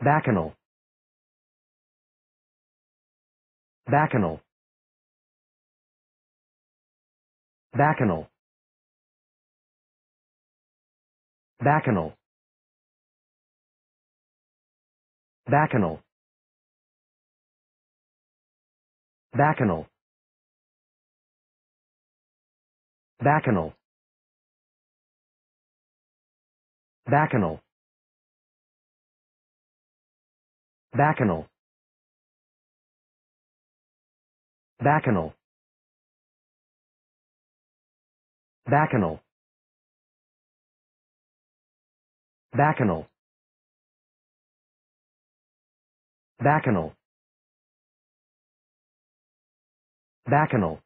Bacchanal. Bacchanal. Bacchanal. Bacchanal. Bacchanal. Bacchanal. Bacchanal. Bacchanal. Bacchanal. Bacchanal. Bacchanal. Bacchanal. Bacchanal. Bacchanal.